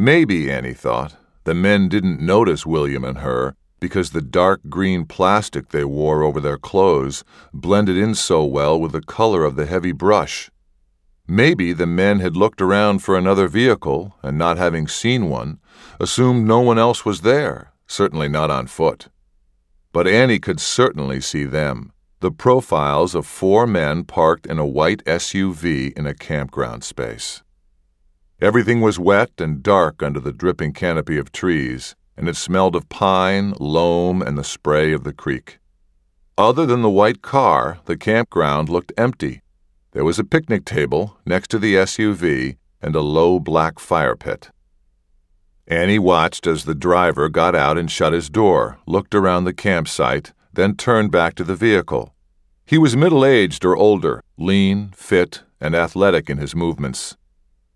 Maybe, Annie thought, the men didn't notice William and her because the dark green plastic they wore over their clothes blended in so well with the color of the heavy brush. Maybe the men had looked around for another vehicle and, not having seen one, assumed no one else was there, certainly not on foot. But Annie could certainly see them the profiles of four men parked in a white SUV in a campground space. Everything was wet and dark under the dripping canopy of trees, and it smelled of pine, loam, and the spray of the creek. Other than the white car, the campground looked empty. There was a picnic table next to the SUV and a low black fire pit. Annie watched as the driver got out and shut his door, looked around the campsite, then turned back to the vehicle. He was middle aged or older, lean, fit, and athletic in his movements.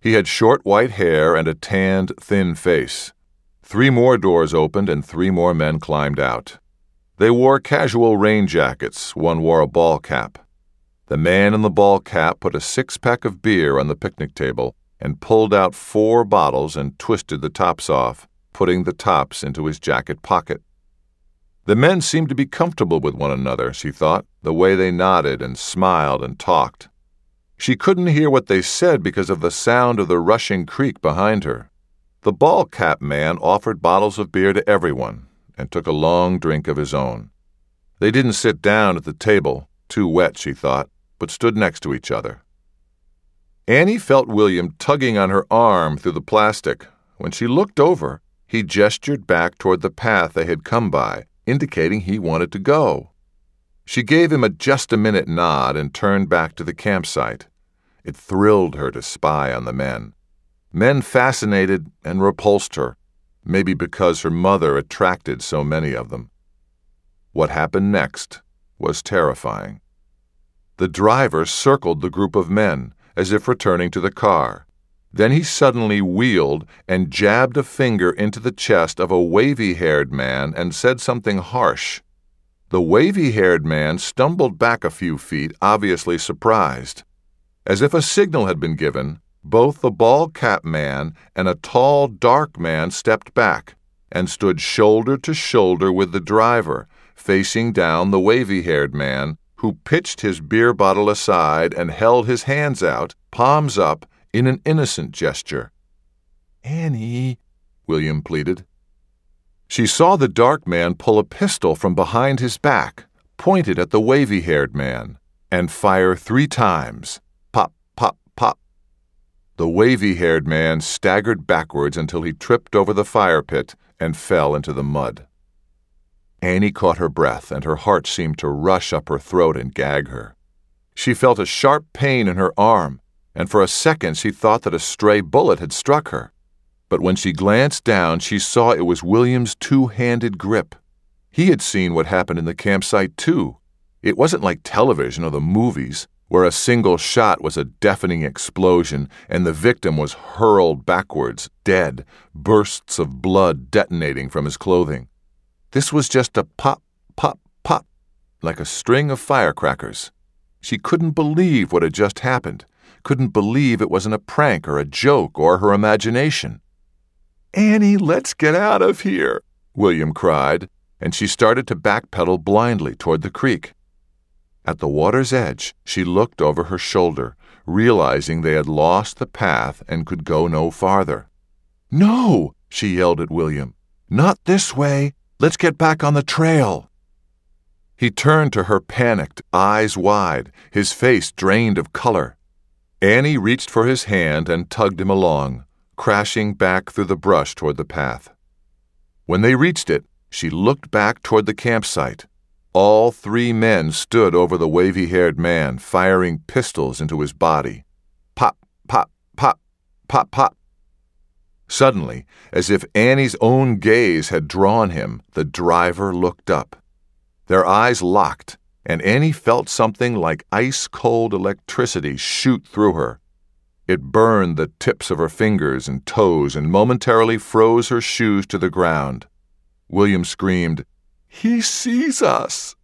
He had short white hair and a tanned, thin face. Three more doors opened and three more men climbed out. They wore casual rain jackets, one wore a ball cap. The man in the ball cap put a six pack of beer on the picnic table and pulled out four bottles and twisted the tops off, putting the tops into his jacket pocket. The men seemed to be comfortable with one another, she thought, the way they nodded and smiled and talked. She couldn't hear what they said because of the sound of the rushing creek behind her. The ball cap man offered bottles of beer to everyone and took a long drink of his own. They didn't sit down at the table, too wet, she thought, but stood next to each other. Annie felt William tugging on her arm through the plastic. When she looked over, he gestured back toward the path they had come by, indicating he wanted to go. She gave him a just a minute nod and turned back to the campsite. It thrilled her to spy on the men. Men fascinated and repulsed her, maybe because her mother attracted so many of them. What happened next was terrifying. The driver circled the group of men as if returning to the car. Then he suddenly wheeled and jabbed a finger into the chest of a wavy haired man and said something harsh. The wavy haired man stumbled back a few feet, obviously surprised. As if a signal had been given, both the ball cap man and a tall, dark man stepped back and stood shoulder to shoulder with the driver, facing down the wavy haired man, who pitched his beer bottle aside and held his hands out, palms up, in an innocent gesture. Annie, William pleaded. She saw the dark man pull a pistol from behind his back, point it at the wavy haired man, and fire three times. The wavy haired man staggered backwards until he tripped over the fire pit and fell into the mud. Annie caught her breath, and her heart seemed to rush up her throat and gag her. She felt a sharp pain in her arm, and for a second she thought that a stray bullet had struck her. But when she glanced down, she saw it was William's two handed grip. He had seen what happened in the campsite, too. It wasn't like television or the movies where a single shot was a deafening explosion and the victim was hurled backwards, dead, bursts of blood detonating from his clothing. This was just a pop, pop, pop, like a string of firecrackers. She couldn't believe what had just happened, couldn't believe it wasn't a prank or a joke or her imagination. Annie, let's get out of here, William cried, and she started to backpedal blindly toward the creek. At the water's edge, she looked over her shoulder, realizing they had lost the path and could go no farther. No! she yelled at William. Not this way! Let's get back on the trail! He turned to her panicked, eyes wide, his face drained of color. Annie reached for his hand and tugged him along, crashing back through the brush toward the path. When they reached it, she looked back toward the campsite. All three men stood over the wavy haired man, firing pistols into his body. Pop, pop, pop, pop, pop. Suddenly, as if Annie's own gaze had drawn him, the driver looked up. Their eyes locked, and Annie felt something like ice cold electricity shoot through her. It burned the tips of her fingers and toes and momentarily froze her shoes to the ground. William screamed, he sees us.